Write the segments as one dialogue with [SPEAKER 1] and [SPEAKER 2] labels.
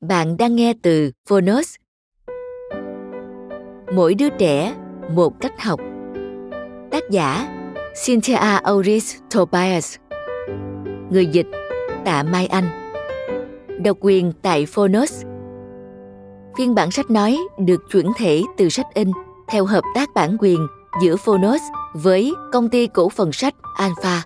[SPEAKER 1] Bạn đang nghe từ Phonos. Mỗi đứa trẻ, một cách học. Tác giả Cynthia Auris Tobias Người dịch Tạ Mai Anh Độc quyền tại Phonos Phiên bản sách nói được chuyển thể từ sách in theo hợp tác bản quyền giữa Phonos với công ty cổ phần sách Alpha.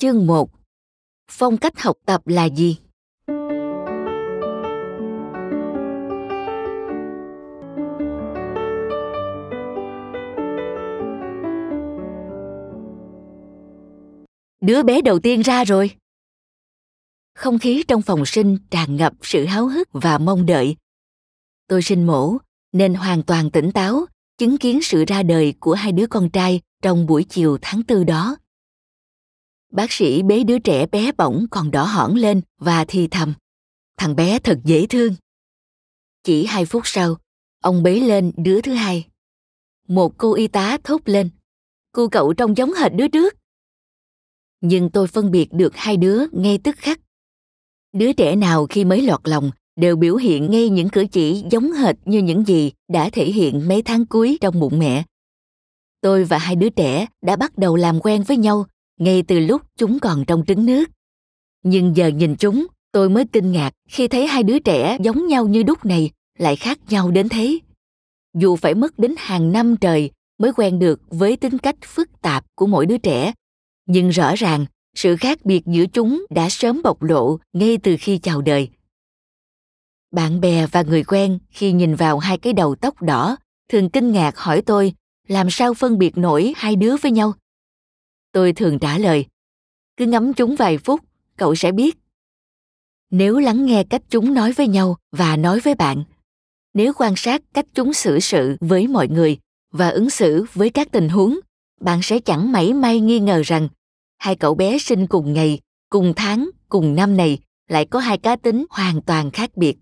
[SPEAKER 1] Chương 1 Phong cách học tập là gì? Đứa bé đầu tiên ra rồi. Không khí trong phòng sinh tràn ngập sự háo hức và mong đợi. Tôi sinh mổ nên hoàn toàn tỉnh táo chứng kiến sự ra đời của hai đứa con trai trong buổi chiều tháng tư đó. Bác sĩ bế đứa trẻ bé bỏng còn đỏ hỏn lên và thì thầm. Thằng bé thật dễ thương. Chỉ hai phút sau, ông bế lên đứa thứ hai. Một cô y tá thốt lên. Cô cậu trông giống hệt đứa trước. Nhưng tôi phân biệt được hai đứa ngay tức khắc. Đứa trẻ nào khi mới lọt lòng đều biểu hiện ngay những cử chỉ giống hệt như những gì đã thể hiện mấy tháng cuối trong bụng mẹ. Tôi và hai đứa trẻ đã bắt đầu làm quen với nhau ngay từ lúc chúng còn trong trứng nước. Nhưng giờ nhìn chúng, tôi mới kinh ngạc khi thấy hai đứa trẻ giống nhau như đúc này lại khác nhau đến thế. Dù phải mất đến hàng năm trời mới quen được với tính cách phức tạp của mỗi đứa trẻ, nhưng rõ ràng sự khác biệt giữa chúng đã sớm bộc lộ ngay từ khi chào đời. Bạn bè và người quen khi nhìn vào hai cái đầu tóc đỏ thường kinh ngạc hỏi tôi làm sao phân biệt nổi hai đứa với nhau Tôi thường trả lời, cứ ngắm chúng vài phút, cậu sẽ biết. Nếu lắng nghe cách chúng nói với nhau và nói với bạn, nếu quan sát cách chúng xử sự với mọi người và ứng xử với các tình huống, bạn sẽ chẳng mảy may nghi ngờ rằng hai cậu bé sinh cùng ngày, cùng tháng, cùng năm này lại có hai cá tính hoàn toàn khác biệt.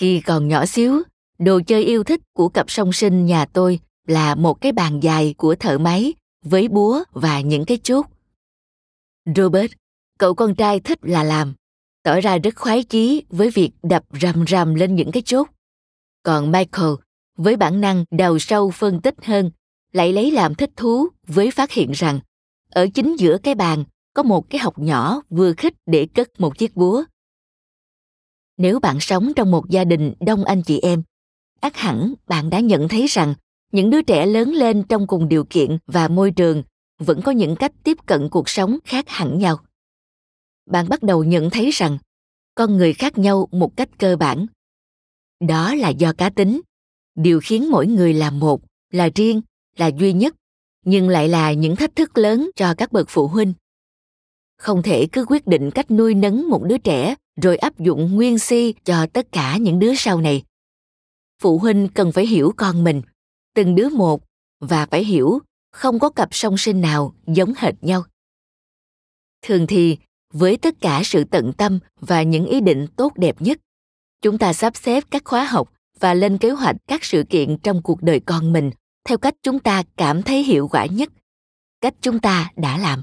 [SPEAKER 1] Khi còn nhỏ xíu, đồ chơi yêu thích của cặp song sinh nhà tôi là một cái bàn dài của thợ máy với búa và những cái chốt. Robert, cậu con trai thích là làm, tỏ ra rất khoái chí với việc đập rầm rầm lên những cái chốt. Còn Michael, với bản năng đào sâu phân tích hơn, lại lấy làm thích thú với phát hiện rằng ở chính giữa cái bàn có một cái hộc nhỏ vừa khích để cất một chiếc búa. Nếu bạn sống trong một gia đình đông anh chị em, ác hẳn bạn đã nhận thấy rằng những đứa trẻ lớn lên trong cùng điều kiện và môi trường vẫn có những cách tiếp cận cuộc sống khác hẳn nhau bạn bắt đầu nhận thấy rằng con người khác nhau một cách cơ bản đó là do cá tính điều khiến mỗi người là một là riêng là duy nhất nhưng lại là những thách thức lớn cho các bậc phụ huynh không thể cứ quyết định cách nuôi nấng một đứa trẻ rồi áp dụng nguyên si cho tất cả những đứa sau này phụ huynh cần phải hiểu con mình từng đứa một và phải hiểu không có cặp song sinh nào giống hệt nhau thường thì với tất cả sự tận tâm và những ý định tốt đẹp nhất chúng ta sắp xếp các khóa học và lên kế hoạch các sự kiện trong cuộc đời con mình theo cách chúng ta cảm thấy hiệu quả nhất cách chúng ta đã làm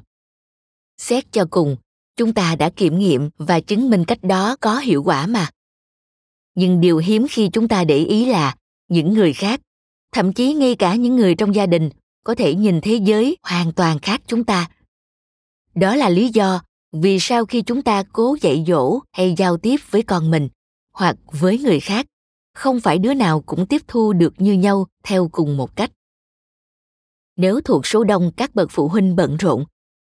[SPEAKER 1] xét cho cùng chúng ta đã kiểm nghiệm và chứng minh cách đó có hiệu quả mà nhưng điều hiếm khi chúng ta để ý là những người khác thậm chí ngay cả những người trong gia đình có thể nhìn thế giới hoàn toàn khác chúng ta đó là lý do vì sao khi chúng ta cố dạy dỗ hay giao tiếp với con mình hoặc với người khác không phải đứa nào cũng tiếp thu được như nhau theo cùng một cách nếu thuộc số đông các bậc phụ huynh bận rộn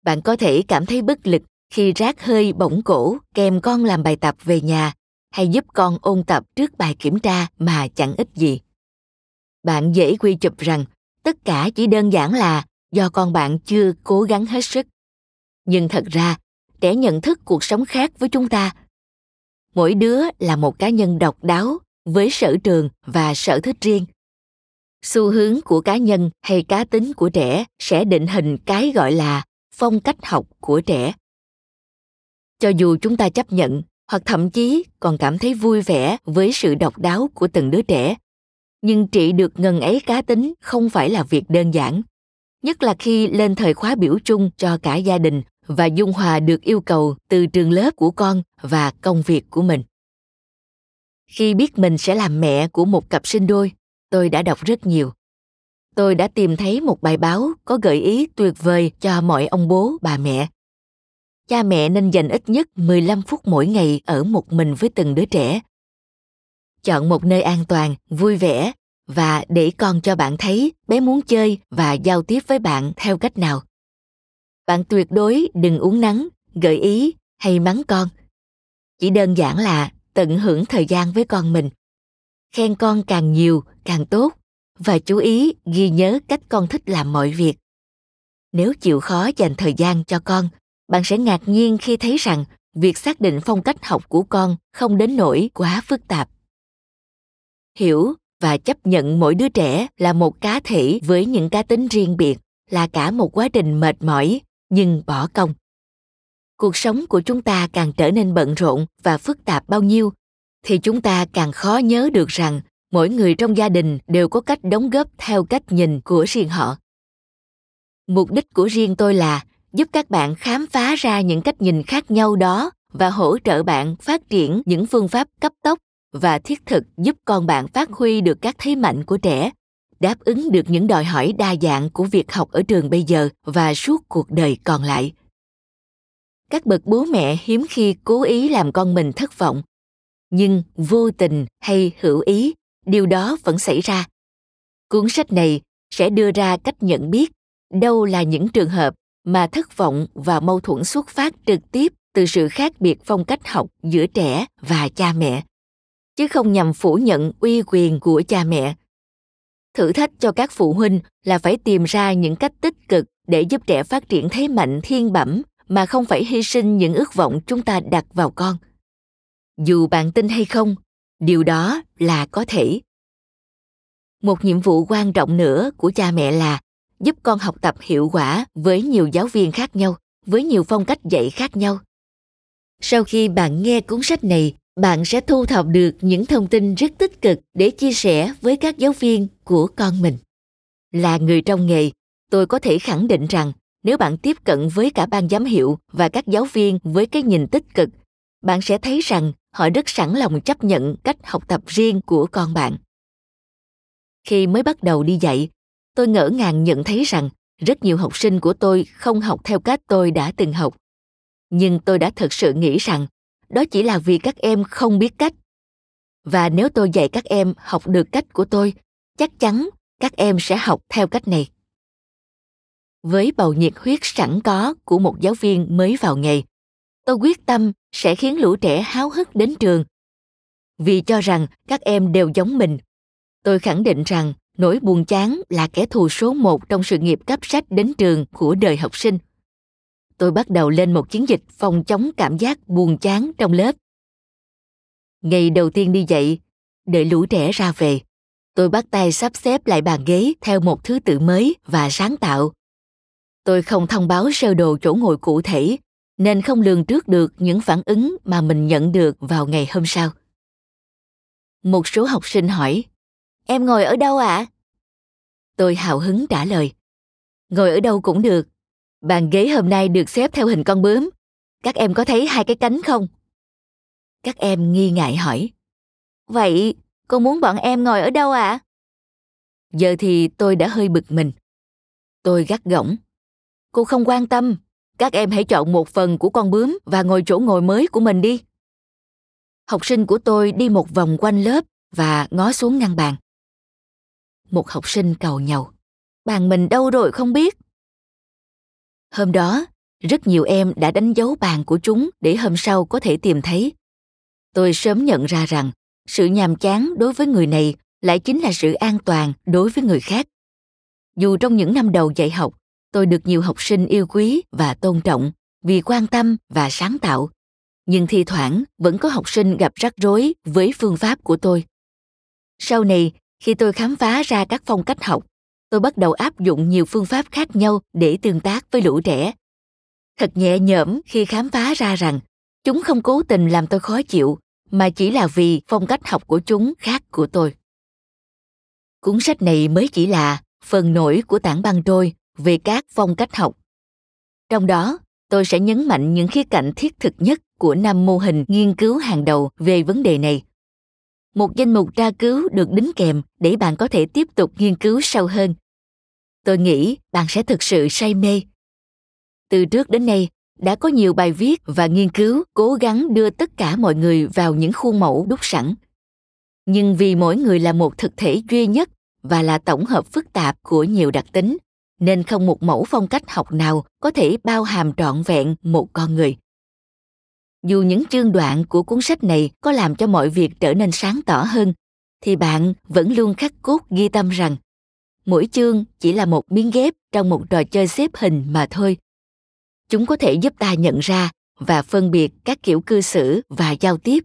[SPEAKER 1] bạn có thể cảm thấy bất lực khi rác hơi bỗng cổ kèm con làm bài tập về nhà hay giúp con ôn tập trước bài kiểm tra mà chẳng ích gì bạn dễ quy chụp rằng tất cả chỉ đơn giản là do con bạn chưa cố gắng hết sức nhưng thật ra trẻ nhận thức cuộc sống khác với chúng ta mỗi đứa là một cá nhân độc đáo với sở trường và sở thích riêng xu hướng của cá nhân hay cá tính của trẻ sẽ định hình cái gọi là phong cách học của trẻ cho dù chúng ta chấp nhận hoặc thậm chí còn cảm thấy vui vẻ với sự độc đáo của từng đứa trẻ nhưng trị được ngần ấy cá tính không phải là việc đơn giản nhất là khi lên thời khóa biểu chung cho cả gia đình và dung hòa được yêu cầu từ trường lớp của con và công việc của mình khi biết mình sẽ làm mẹ của một cặp sinh đôi tôi đã đọc rất nhiều tôi đã tìm thấy một bài báo có gợi ý tuyệt vời cho mọi ông bố bà mẹ cha mẹ nên dành ít nhất 15 phút mỗi ngày ở một mình với từng đứa trẻ chọn một nơi an toàn vui vẻ và để con cho bạn thấy bé muốn chơi và giao tiếp với bạn theo cách nào bạn tuyệt đối đừng uống nắng gợi ý hay mắng con chỉ đơn giản là tận hưởng thời gian với con mình khen con càng nhiều càng tốt và chú ý ghi nhớ cách con thích làm mọi việc nếu chịu khó dành thời gian cho con bạn sẽ ngạc nhiên khi thấy rằng việc xác định phong cách học của con không đến nỗi quá phức tạp hiểu và chấp nhận mỗi đứa trẻ là một cá thể với những cá tính riêng biệt là cả một quá trình mệt mỏi nhưng bỏ công cuộc sống của chúng ta càng trở nên bận rộn và phức tạp bao nhiêu thì chúng ta càng khó nhớ được rằng mỗi người trong gia đình đều có cách đóng góp theo cách nhìn của riêng họ mục đích của riêng tôi là giúp các bạn khám phá ra những cách nhìn khác nhau đó và hỗ trợ bạn phát triển những phương pháp cấp tốc và thiết thực giúp con bạn phát huy được các thế mạnh của trẻ đáp ứng được những đòi hỏi đa dạng của việc học ở trường bây giờ và suốt cuộc đời còn lại các bậc bố mẹ hiếm khi cố ý làm con mình thất vọng nhưng vô tình hay hữu ý điều đó vẫn xảy ra cuốn sách này sẽ đưa ra cách nhận biết đâu là những trường hợp mà thất vọng và mâu thuẫn xuất phát trực tiếp từ sự khác biệt phong cách học giữa trẻ và cha mẹ chứ không nhằm phủ nhận uy quyền của cha mẹ thử thách cho các phụ huynh là phải tìm ra những cách tích cực để giúp trẻ phát triển thế mạnh thiên bẩm mà không phải hy sinh những ước vọng chúng ta đặt vào con dù bạn tin hay không điều đó là có thể một nhiệm vụ quan trọng nữa của cha mẹ là giúp con học tập hiệu quả với nhiều giáo viên khác nhau với nhiều phong cách dạy khác nhau sau khi bạn nghe cuốn sách này bạn sẽ thu thập được những thông tin rất tích cực để chia sẻ với các giáo viên của con mình. Là người trong nghề, tôi có thể khẳng định rằng nếu bạn tiếp cận với cả ban giám hiệu và các giáo viên với cái nhìn tích cực, bạn sẽ thấy rằng họ rất sẵn lòng chấp nhận cách học tập riêng của con bạn. Khi mới bắt đầu đi dạy, tôi ngỡ ngàng nhận thấy rằng rất nhiều học sinh của tôi không học theo cách tôi đã từng học. Nhưng tôi đã thực sự nghĩ rằng đó chỉ là vì các em không biết cách và nếu tôi dạy các em học được cách của tôi chắc chắn các em sẽ học theo cách này với bầu nhiệt huyết sẵn có của một giáo viên mới vào nghề tôi quyết tâm sẽ khiến lũ trẻ háo hức đến trường vì cho rằng các em đều giống mình tôi khẳng định rằng nỗi buồn chán là kẻ thù số một trong sự nghiệp cấp sách đến trường của đời học sinh tôi bắt đầu lên một chiến dịch phòng chống cảm giác buồn chán trong lớp. Ngày đầu tiên đi dạy, đợi lũ trẻ ra về, tôi bắt tay sắp xếp lại bàn ghế theo một thứ tự mới và sáng tạo. Tôi không thông báo sơ đồ chỗ ngồi cụ thể, nên không lường trước được những phản ứng mà mình nhận được vào ngày hôm sau. Một số học sinh hỏi, Em ngồi ở đâu ạ? À? Tôi hào hứng trả lời, Ngồi ở đâu cũng được, Bàn ghế hôm nay được xếp theo hình con bướm. Các em có thấy hai cái cánh không? Các em nghi ngại hỏi. Vậy, cô muốn bọn em ngồi ở đâu ạ? À? Giờ thì tôi đã hơi bực mình. Tôi gắt gỏng. Cô không quan tâm. Các em hãy chọn một phần của con bướm và ngồi chỗ ngồi mới của mình đi. Học sinh của tôi đi một vòng quanh lớp và ngó xuống ngăn bàn. Một học sinh cầu nhầu. Bàn mình đâu rồi không biết. Hôm đó, rất nhiều em đã đánh dấu bàn của chúng để hôm sau có thể tìm thấy. Tôi sớm nhận ra rằng sự nhàm chán đối với người này lại chính là sự an toàn đối với người khác. Dù trong những năm đầu dạy học, tôi được nhiều học sinh yêu quý và tôn trọng vì quan tâm và sáng tạo, nhưng thi thoảng vẫn có học sinh gặp rắc rối với phương pháp của tôi. Sau này, khi tôi khám phá ra các phong cách học tôi bắt đầu áp dụng nhiều phương pháp khác nhau để tương tác với lũ trẻ thật nhẹ nhõm khi khám phá ra rằng chúng không cố tình làm tôi khó chịu mà chỉ là vì phong cách học của chúng khác của tôi cuốn sách này mới chỉ là phần nổi của tảng băng trôi về các phong cách học trong đó tôi sẽ nhấn mạnh những khía cạnh thiết thực nhất của năm mô hình nghiên cứu hàng đầu về vấn đề này một danh mục tra cứu được đính kèm để bạn có thể tiếp tục nghiên cứu sâu hơn. Tôi nghĩ bạn sẽ thực sự say mê. Từ trước đến nay, đã có nhiều bài viết và nghiên cứu cố gắng đưa tất cả mọi người vào những khuôn mẫu đúc sẵn. Nhưng vì mỗi người là một thực thể duy nhất và là tổng hợp phức tạp của nhiều đặc tính, nên không một mẫu phong cách học nào có thể bao hàm trọn vẹn một con người dù những chương đoạn của cuốn sách này có làm cho mọi việc trở nên sáng tỏ hơn thì bạn vẫn luôn khắc cốt ghi tâm rằng mỗi chương chỉ là một miếng ghép trong một trò chơi xếp hình mà thôi chúng có thể giúp ta nhận ra và phân biệt các kiểu cư xử và giao tiếp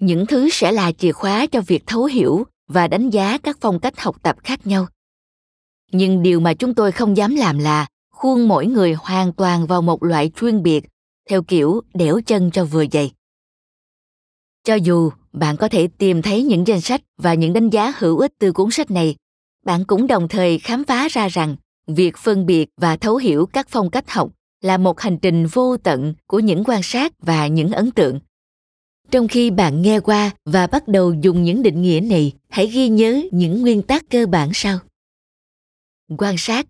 [SPEAKER 1] những thứ sẽ là chìa khóa cho việc thấu hiểu và đánh giá các phong cách học tập khác nhau nhưng điều mà chúng tôi không dám làm là khuôn mỗi người hoàn toàn vào một loại chuyên biệt theo kiểu đẻo chân cho vừa dày. Cho dù bạn có thể tìm thấy những danh sách và những đánh giá hữu ích từ cuốn sách này, bạn cũng đồng thời khám phá ra rằng việc phân biệt và thấu hiểu các phong cách học là một hành trình vô tận của những quan sát và những ấn tượng. Trong khi bạn nghe qua và bắt đầu dùng những định nghĩa này, hãy ghi nhớ những nguyên tắc cơ bản sau. Quan sát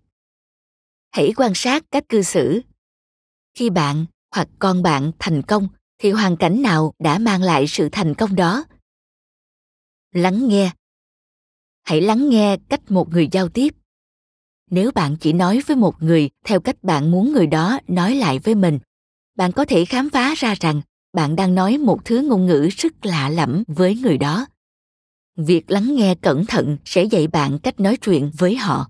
[SPEAKER 1] Hãy quan sát cách cư xử. Khi bạn hoặc con bạn thành công thì hoàn cảnh nào đã mang lại sự thành công đó lắng nghe hãy lắng nghe cách một người giao tiếp nếu bạn chỉ nói với một người theo cách bạn muốn người đó nói lại với mình bạn có thể khám phá ra rằng bạn đang nói một thứ ngôn ngữ rất lạ lẫm với người đó việc lắng nghe cẩn thận sẽ dạy bạn cách nói chuyện với họ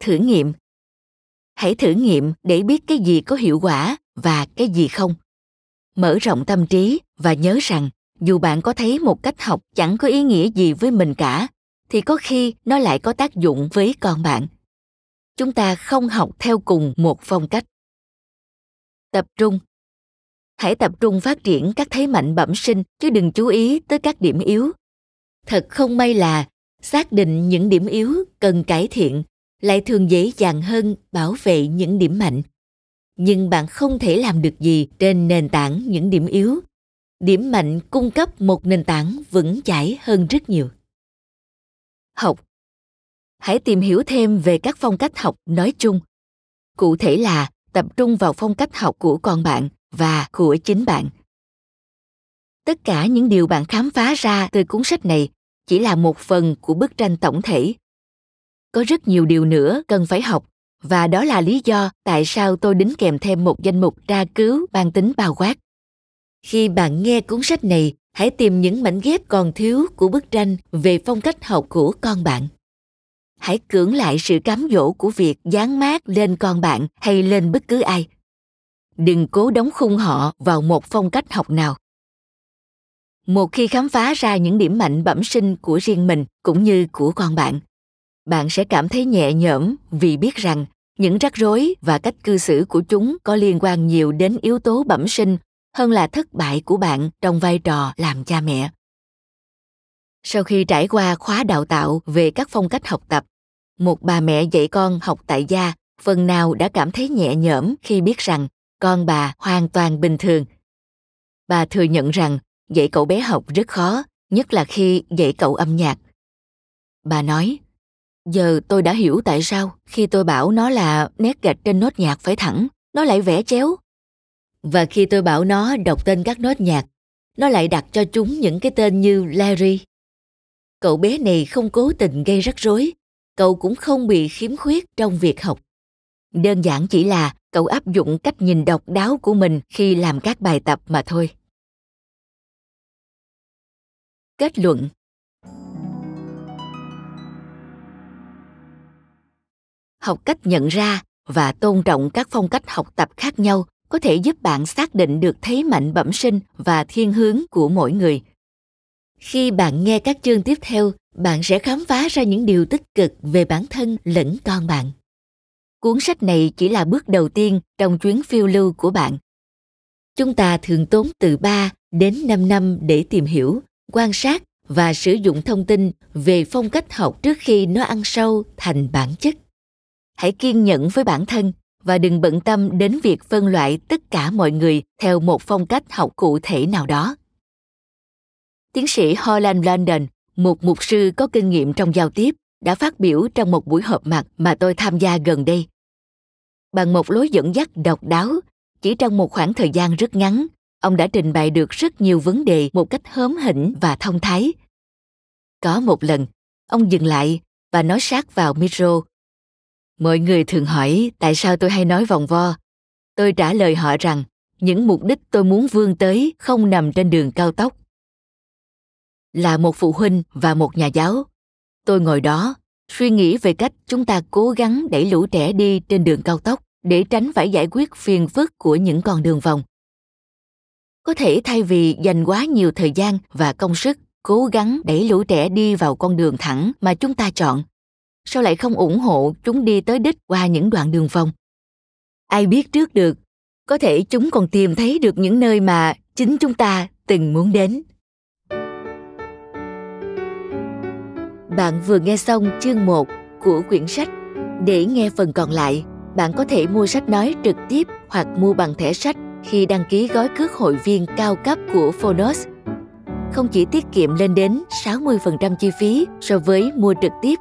[SPEAKER 1] thử nghiệm hãy thử nghiệm để biết cái gì có hiệu quả và cái gì không mở rộng tâm trí và nhớ rằng dù bạn có thấy một cách học chẳng có ý nghĩa gì với mình cả thì có khi nó lại có tác dụng với con bạn chúng ta không học theo cùng một phong cách tập trung hãy tập trung phát triển các thế mạnh bẩm sinh chứ đừng chú ý tới các điểm yếu thật không may là xác định những điểm yếu cần cải thiện lại thường dễ dàng hơn bảo vệ những điểm mạnh nhưng bạn không thể làm được gì trên nền tảng những điểm yếu điểm mạnh cung cấp một nền tảng vững chãi hơn rất nhiều học hãy tìm hiểu thêm về các phong cách học nói chung cụ thể là tập trung vào phong cách học của con bạn và của chính bạn tất cả những điều bạn khám phá ra từ cuốn sách này chỉ là một phần của bức tranh tổng thể có rất nhiều điều nữa cần phải học và đó là lý do tại sao tôi đính kèm thêm một danh mục tra cứu mang tính bao quát khi bạn nghe cuốn sách này hãy tìm những mảnh ghép còn thiếu của bức tranh về phong cách học của con bạn hãy cưỡng lại sự cám dỗ của việc dán mát lên con bạn hay lên bất cứ ai đừng cố đóng khung họ vào một phong cách học nào một khi khám phá ra những điểm mạnh bẩm sinh của riêng mình cũng như của con bạn bạn sẽ cảm thấy nhẹ nhõm vì biết rằng những rắc rối và cách cư xử của chúng có liên quan nhiều đến yếu tố bẩm sinh hơn là thất bại của bạn trong vai trò làm cha mẹ sau khi trải qua khóa đào tạo về các phong cách học tập một bà mẹ dạy con học tại gia phần nào đã cảm thấy nhẹ nhõm khi biết rằng con bà hoàn toàn bình thường bà thừa nhận rằng dạy cậu bé học rất khó nhất là khi dạy cậu âm nhạc bà nói Giờ tôi đã hiểu tại sao khi tôi bảo nó là nét gạch trên nốt nhạc phải thẳng, nó lại vẽ chéo. Và khi tôi bảo nó đọc tên các nốt nhạc, nó lại đặt cho chúng những cái tên như Larry. Cậu bé này không cố tình gây rắc rối, cậu cũng không bị khiếm khuyết trong việc học. Đơn giản chỉ là cậu áp dụng cách nhìn độc đáo của mình khi làm các bài tập mà thôi. Kết luận học cách nhận ra và tôn trọng các phong cách học tập khác nhau có thể giúp bạn xác định được thế mạnh bẩm sinh và thiên hướng của mỗi người khi bạn nghe các chương tiếp theo bạn sẽ khám phá ra những điều tích cực về bản thân lẫn con bạn cuốn sách này chỉ là bước đầu tiên trong chuyến phiêu lưu của bạn chúng ta thường tốn từ 3 đến 5 năm để tìm hiểu, quan sát và sử dụng thông tin về phong cách học trước khi nó ăn sâu thành bản chất hãy kiên nhẫn với bản thân và đừng bận tâm đến việc phân loại tất cả mọi người theo một phong cách học cụ thể nào đó. Tiến sĩ Holland London, một mục sư có kinh nghiệm trong giao tiếp, đã phát biểu trong một buổi họp mặt mà tôi tham gia gần đây. Bằng một lối dẫn dắt độc đáo, chỉ trong một khoảng thời gian rất ngắn, ông đã trình bày được rất nhiều vấn đề một cách hớm hỉnh và thông thái. Có một lần, ông dừng lại và nói sát vào micro Mọi người thường hỏi tại sao tôi hay nói vòng vo. Tôi trả lời họ rằng những mục đích tôi muốn vươn tới không nằm trên đường cao tốc. Là một phụ huynh và một nhà giáo, tôi ngồi đó suy nghĩ về cách chúng ta cố gắng đẩy lũ trẻ đi trên đường cao tốc để tránh phải giải quyết phiền phức của những con đường vòng. Có thể thay vì dành quá nhiều thời gian và công sức cố gắng đẩy lũ trẻ đi vào con đường thẳng mà chúng ta chọn, sao lại không ủng hộ chúng đi tới đích qua những đoạn đường vòng? Ai biết trước được, có thể chúng còn tìm thấy được những nơi mà chính chúng ta từng muốn đến. Bạn vừa nghe xong chương 1 của quyển sách. Để nghe phần còn lại, bạn có thể mua sách nói trực tiếp hoặc mua bằng thẻ sách khi đăng ký gói cước hội viên cao cấp của Phonos. Không chỉ tiết kiệm lên đến 60% chi phí so với mua trực tiếp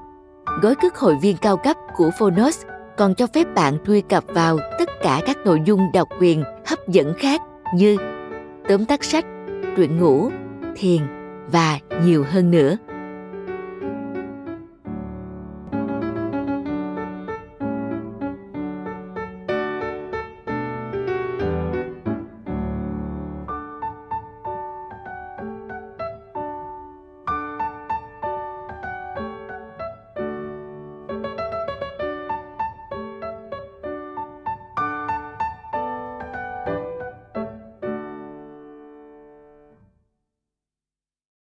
[SPEAKER 1] gói cước hội viên cao cấp của Phonos còn cho phép bạn truy cập vào tất cả các nội dung độc quyền hấp dẫn khác như tóm tắt sách, truyện ngủ, thiền và nhiều hơn nữa.